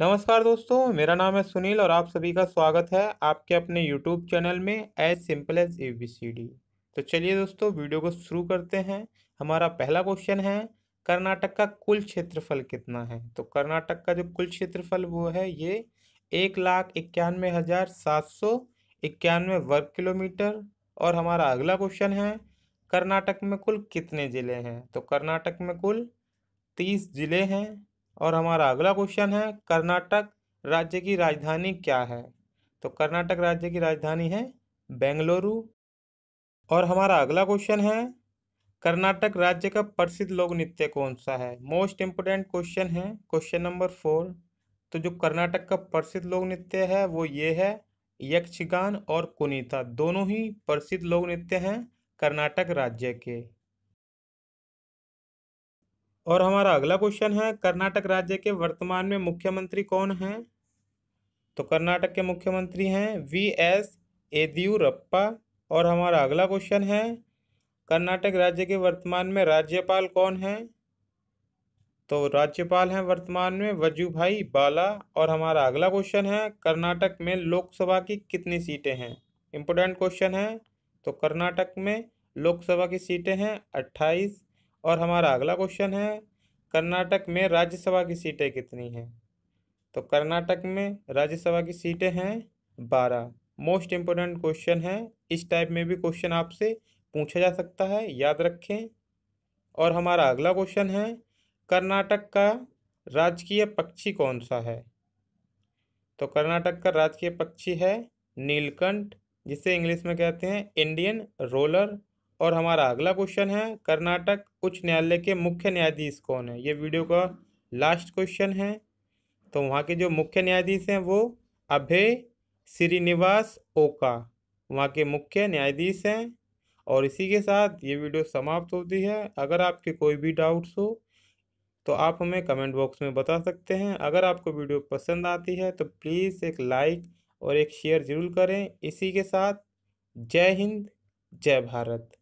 नमस्कार दोस्तों मेरा नाम है सुनील और आप सभी का स्वागत है आपके अपने यूट्यूब चैनल में as simple as A B C D तो चलिए दोस्तों वीडियो को शुरू करते हैं हमारा पहला क्वेश्चन है कर्नाटक का कुल क्षेत्रफल कितना है तो कर्नाटक का जो कुल क्षेत्रफल वो है ये एक लाख इक्यानवे हज़ार सात सौ इक्यानवे वर्ग किलोमीटर और हमारा अगला क्वेश्चन है कर्नाटक में कुल कितने ज़िले हैं तो कर्नाटक में कुल तीस ज़िले हैं और हमारा अगला क्वेश्चन है कर्नाटक राज्य की राजधानी क्या है तो कर्नाटक राज्य की राजधानी है बेंगलुरु और हमारा अगला क्वेश्चन है कर्नाटक राज्य का प्रसिद्ध लोक नृत्य कौन सा है मोस्ट इम्पोर्टेंट क्वेश्चन है क्वेश्चन नंबर फोर तो जो कर्नाटक का प्रसिद्ध लोक नृत्य है वो ये है यक्षगान और कुनीता दोनों ही प्रसिद्ध लोक नृत्य हैं कर्नाटक राज्य के और हमारा अगला क्वेश्चन है कर्नाटक राज्य के वर्तमान में मुख्यमंत्री कौन हैं तो कर्नाटक के मुख्यमंत्री हैं वी एस येदियुरप्पा और हमारा अगला क्वेश्चन है कर्नाटक राज्य के वर्तमान में राज्यपाल कौन हैं तो राज्यपाल हैं वर्तमान में वजूभाई बाला और हमारा अगला क्वेश्चन है कर्नाटक में लोकसभा की कितनी सीटें हैं इम्पोर्टेंट क्वेश्चन है तो कर्नाटक में लोकसभा की सीटें हैं अट्ठाईस और हमारा अगला क्वेश्चन है कर्नाटक में राज्यसभा की सीटें कितनी हैं तो कर्नाटक में राज्यसभा की सीटें हैं बारह मोस्ट इम्पोर्टेंट क्वेश्चन है इस टाइप में भी क्वेश्चन आपसे पूछा जा सकता है याद रखें और हमारा अगला क्वेश्चन है कर्नाटक का राजकीय पक्षी कौन सा है तो कर्नाटक का राजकीय पक्षी है नीलकंठ जिसे इंग्लिश में कहते हैं इंडियन रोलर और हमारा अगला क्वेश्चन है कर्नाटक उच्च न्यायालय के मुख्य न्यायाधीश कौन है ये वीडियो का लास्ट क्वेश्चन है तो वहाँ के जो मुख्य न्यायाधीश हैं वो अभय श्रीनिवास ओका वहाँ के मुख्य न्यायाधीश हैं और इसी के साथ ये वीडियो समाप्त होती है अगर आपके कोई भी डाउट्स हो तो आप हमें कमेंट बॉक्स में बता सकते हैं अगर आपको वीडियो पसंद आती है तो प्लीज़ एक लाइक और एक शेयर ज़रूर करें इसी के साथ जय हिंद जय भारत